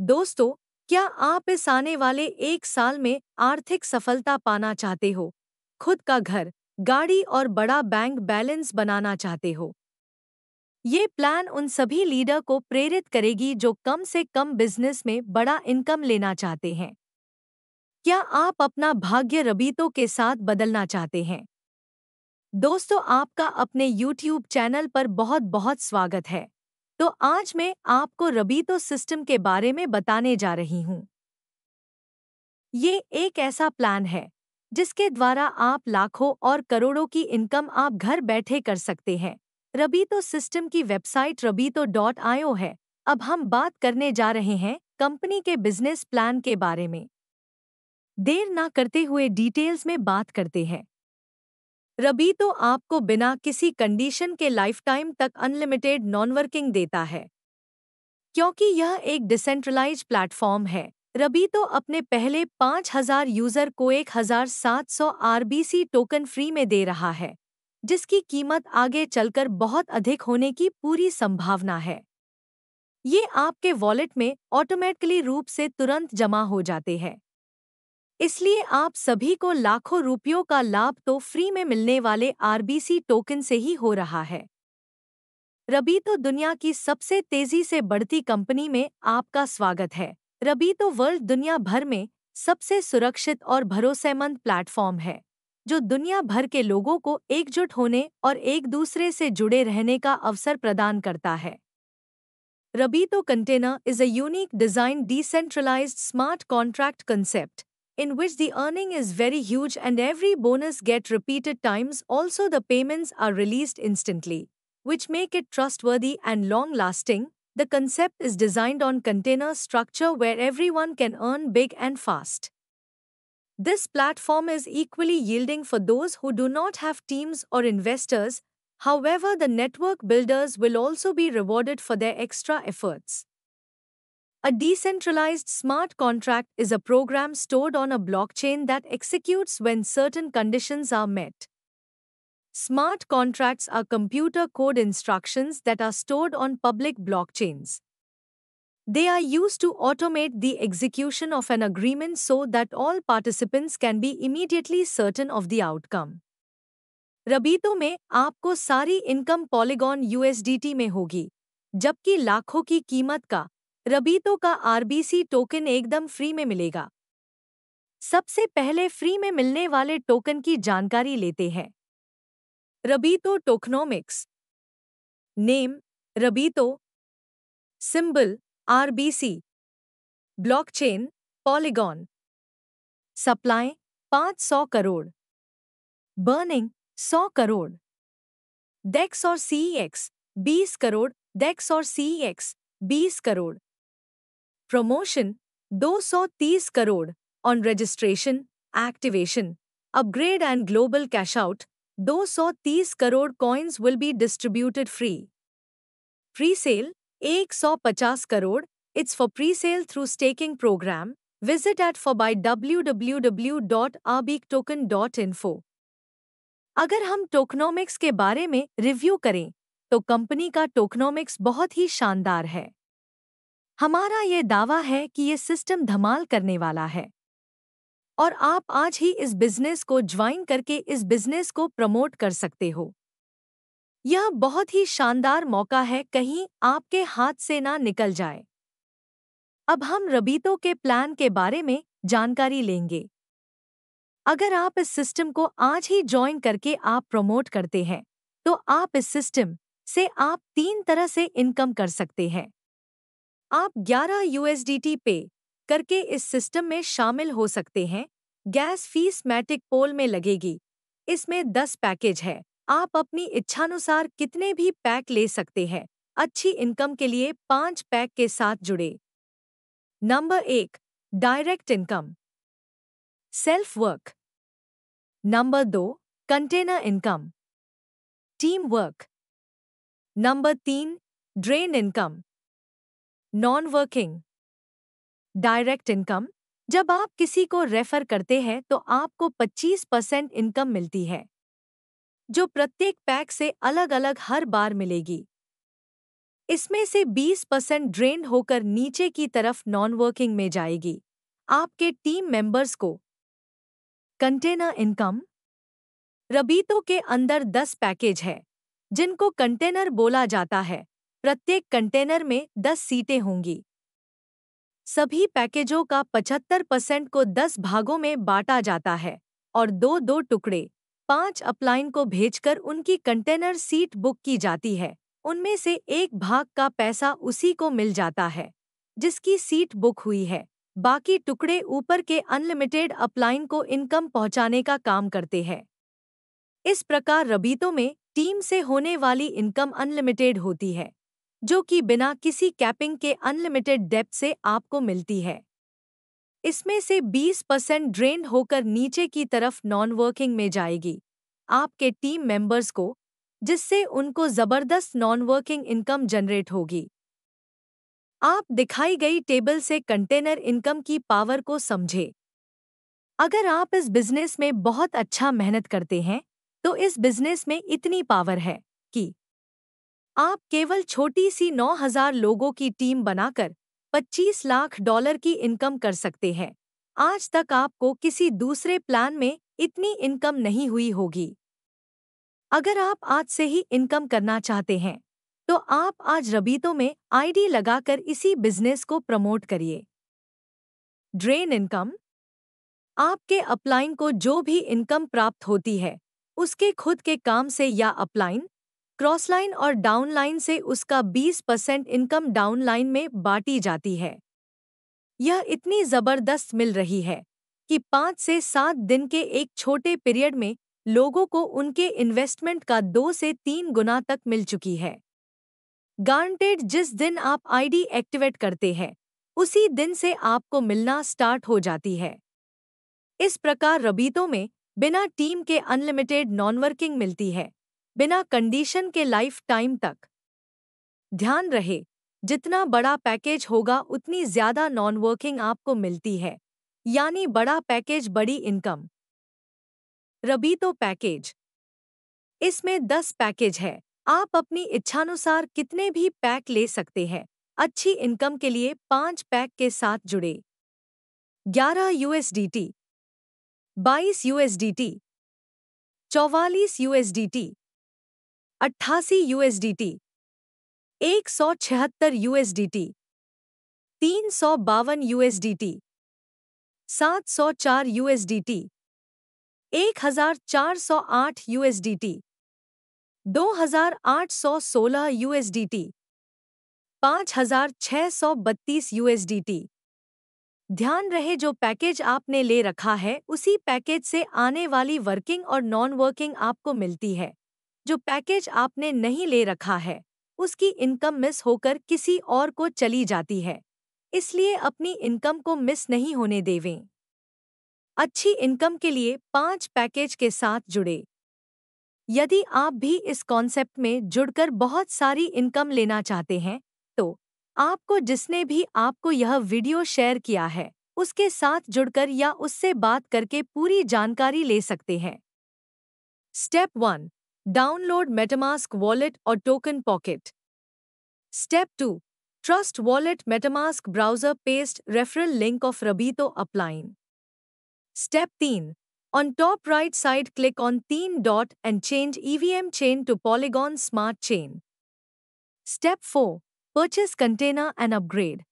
दोस्तों क्या आप इस आने वाले एक साल में आर्थिक सफलता पाना चाहते हो खुद का घर गाड़ी और बड़ा बैंक बैलेंस बनाना चाहते हो ये प्लान उन सभी लीडर को प्रेरित करेगी जो कम से कम बिजनेस में बड़ा इनकम लेना चाहते हैं क्या आप अपना भाग्य रबीतों के साथ बदलना चाहते हैं दोस्तों आपका अपने YouTube चैनल पर बहुत बहुत स्वागत है तो आज मैं आपको रबीतो सिस्टम के बारे में बताने जा रही हूं ये एक ऐसा प्लान है जिसके द्वारा आप लाखों और करोड़ों की इनकम आप घर बैठे कर सकते हैं रबीतो सिस्टम की वेबसाइट रबीतो डॉट आयो है अब हम बात करने जा रहे हैं कंपनी के बिजनेस प्लान के बारे में देर ना करते हुए डिटेल्स में बात करते हैं रबी तो आपको बिना किसी कंडीशन के लाइफटाइम तक अनलिमिटेड नॉन वर्किंग देता है क्योंकि यह एक डिसेंट्रलाइज प्लेटफॉर्म है रबी तो अपने पहले 5000 यूजर को 1700 आरबीसी टोकन फ्री में दे रहा है जिसकी कीमत आगे चलकर बहुत अधिक होने की पूरी संभावना है ये आपके वॉलेट में ऑटोमेटिकली रूप से तुरंत जमा हो जाते हैं इसलिए आप सभी को लाखों रुपयों का लाभ तो फ्री में मिलने वाले आरबीसी टोकन से ही हो रहा है रबी तो दुनिया की सबसे तेजी से बढ़ती कंपनी में आपका स्वागत है रबी तो वर्ल्ड दुनिया भर में सबसे सुरक्षित और भरोसेमंद प्लेटफॉर्म है जो दुनिया भर के लोगों को एकजुट होने और एक दूसरे से जुड़े रहने का अवसर प्रदान करता है Rabito container is a unique design decentralised smart contract concept in which the earning is very huge and every bonus get repeated times also the payments are released instantly, which make it trustworthy and long-lasting, the concept is designed on container structure where everyone can earn big and fast. This platform is equally yielding for those who do not have teams or investors, however the network builders will also be rewarded for their extra efforts. A decentralized smart contract is a program stored on a blockchain that executes when certain conditions are met. Smart contracts are computer code instructions that are stored on public blockchains. They are used to automate the execution of an agreement so that all participants can be immediately certain of the outcome. Rabito में आपको सारी income polygon USDT में होगी जबकि लाखों की कीमत का रबीतो का आरबीसी टोकन एकदम फ्री में मिलेगा सबसे पहले फ्री में मिलने वाले टोकन की जानकारी लेते हैं Rabito tokenomics name Rabito symbol RBC blockchain Polygon supply 500 crore burning 100 crore DEX और सीएक्स 20 बीस करोड़ डेक्स और सीएक्स 20 बीस crore promotion 230 crore on registration activation upgrade and global cash out 230 crore coins will be distributed free pre sale 150 crore it's for pre sale through staking program visit at for by W W W dot abeek token dot info अगर हम tokenomics के बारे में review करें तो company का tokenomics बहुत ही शानदार है हमारा ये दावा है कि ये सिस्टम धमाल करने वाला है और आप आज ही इस बिजनेस को ज्वाइन करके इस बिजनेस को प्रमोट कर सकते हो यह बहुत ही शानदार मौका है कहीं आपके हाथ से ना निकल जाए अब हम रबीतों के प्लान के बारे में जानकारी लेंगे अगर आप इस सिस्टम को आज ही ज्वाइन करके आप प्रमोट करते हैं तो आप इस सिस्टम से आप तीन तरह से इनकम कर सकते हैं आप 11 यूएसडीटी पे करके इस सिस्टम में शामिल हो सकते हैं गैस फीस मैटिक पोल में लगेगी इसमें 10 पैकेज है आप अपनी इच्छानुसार कितने भी पैक ले सकते हैं अच्छी इनकम के लिए पांच पैक के साथ जुड़े नंबर एक direct income self work number दो container income team work number तीन drain income non working direct income जब आप किसी को रेफर करते हैं तो आपको 25 परसेंट इनकम मिलती है जो प्रत्येक पैक से अलग अलग हर बार मिलेगी इसमें से 20 परसेंट ड्रेन होकर नीचे की तरफ नॉन वर्किंग में जाएगी आपके टीम मेंबर्स को कंटेनर इनकम रबीतों के अंदर 10 पैकेज है जिनको कंटेनर बोला जाता है प्रत्येक कंटेनर में 10 सीटें होंगी सभी पैकेजों का 75 परसेंट को 10 भागों में बांटा जाता है और दो दो टुकड़े पांच अपलाइन को भेजकर उनकी कंटेनर सीट बुक की जाती है उनमें से एक भाग का पैसा उसी को मिल जाता है जिसकी सीट बुक हुई है बाकी टुकड़े ऊपर के अनलिमिटेड अपलाइन को इनकम पहुंचाने का काम करते हैं इस प्रकार रबीतों में टीम से होने वाली इनकम अनलिमिटेड होती है जो कि बिना किसी कैपिंग के अनलिमिटेड डेप्थ से आपको मिलती है इसमें से 20 परसेंट ड्रेन होकर नीचे की तरफ नॉन वर्किंग में जाएगी आपके टीम मेंबर्स को जिससे उनको जबरदस्त नॉन वर्किंग इनकम जनरेट होगी आप दिखाई गई टेबल से कंटेनर इनकम की पावर को समझे अगर आप इस बिजनेस में बहुत अच्छा मेहनत करते हैं तो इस बिजनेस में इतनी पावर है कि आप केवल छोटी सी 9000 लोगों की टीम बनाकर 25 लाख डॉलर की इनकम कर सकते हैं आज तक आपको किसी दूसरे प्लान में इतनी इनकम नहीं हुई होगी अगर आप आज से ही इनकम करना चाहते हैं तो आप आज रबीतों में आईडी लगाकर इसी बिजनेस को प्रमोट करिए ड्रेन इनकम आपके अपलाइन को जो भी इनकम प्राप्त होती है उसके खुद के काम से या अपलाइन क्रॉसलाइन और डाउनलाइन से उसका 20 परसेंट इनकम डाउनलाइन में बांटी जाती है यह इतनी जबरदस्त मिल रही है कि पाँच से सात दिन के एक छोटे पीरियड में लोगों को उनके इन्वेस्टमेंट का दो से तीन गुना तक मिल चुकी है गारंटेड जिस दिन आप आईडी एक्टिवेट करते हैं उसी दिन से आपको मिलना स्टार्ट हो जाती है इस प्रकार रबीतों में बिना टीम के अनलिमिटेड नॉनवर्किंग मिलती है बिना कंडीशन के लाइफ टाइम तक ध्यान रहे जितना बड़ा पैकेज होगा उतनी ज्यादा नॉन वर्किंग आपको मिलती है यानी बड़ा पैकेज बड़ी इनकम रबीतो पैकेज इसमें दस पैकेज है आप अपनी इच्छानुसार कितने भी पैक ले सकते हैं अच्छी इनकम के लिए पांच पैक के साथ जुड़े ग्यारह यूएसडीटी बाईस यूएसडीटी चौवालीस यूएसडीटी अट्ठासी यूएसडीटी एक सौ छिहत्तर यूएसडीटी तीन सौ बावन यूएसडीटी सात सौ चार यूएसडीटी एक हजार चार सौ आठ यूएसडीटी दो हजार आठ सौ सोलह यूएसडीटी पाँच हजार छः सौ बत्तीस यूएसडीटी ध्यान रहे जो पैकेज आपने ले रखा है उसी पैकेज से आने वाली वर्किंग और नॉन वर्किंग आपको मिलती है जो पैकेज आपने नहीं ले रखा है उसकी इनकम मिस होकर किसी और को चली जाती है इसलिए अपनी इनकम को मिस नहीं होने देवें अच्छी इनकम के लिए पांच पैकेज के साथ जुड़े यदि आप भी इस कॉन्सेप्ट में जुड़कर बहुत सारी इनकम लेना चाहते हैं तो आपको जिसने भी आपको यह वीडियो शेयर किया है उसके साथ जुड़कर या उससे बात करके पूरी जानकारी ले सकते हैं step one Download MetaMask wallet or token pocket. Step 2. Trust Wallet MetaMask browser paste referral link of Rabito applying. Step 3. On top right side click on Theme dot and change EVM chain to Polygon Smart Chain. Step 4. Purchase container and upgrade.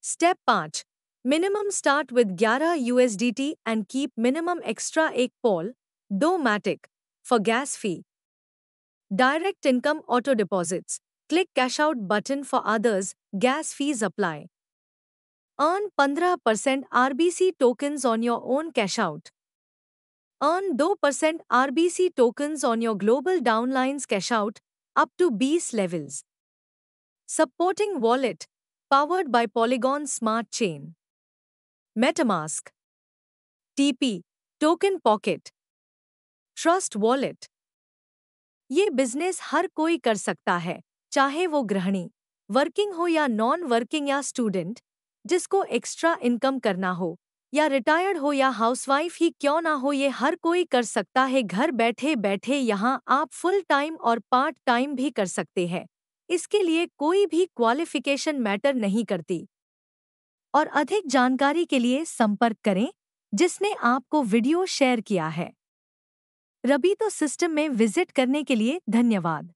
Step 5. Minimum start with 11 USDT and keep minimum extra 1 Paul, though Matic, for gas fee. Direct income auto deposits. Click cash out button for others, gas fees apply. Earn 15% RBC tokens on your own cash out. Earn 2% RBC tokens on your global downlines cash out up to BS levels. Supporting wallet powered by Polygon Smart Chain. MetaMask. TP Token Pocket trust wallet ये business हर कोई कर सकता है चाहे वो गृहिणी working हो या नॉन वर्किंग या स्टूडेंट जिसको एक्स्ट्रा इनकम करना हो या रिटायर्ड हो या हाउसवाइफ ही क्यों ना हो ये हर कोई कर सकता है घर बैठे बैठे यहाँ आप फुल टाइम और पार्ट टाइम भी कर सकते हैं इसके लिए कोई भी क्वालिफिकेशन मैटर नहीं करती और अधिक जानकारी के लिए संपर्क करें जिसने आपको वीडियो शेयर किया है रबी तो सिस्टम में विजिट करने के लिए धन्यवाद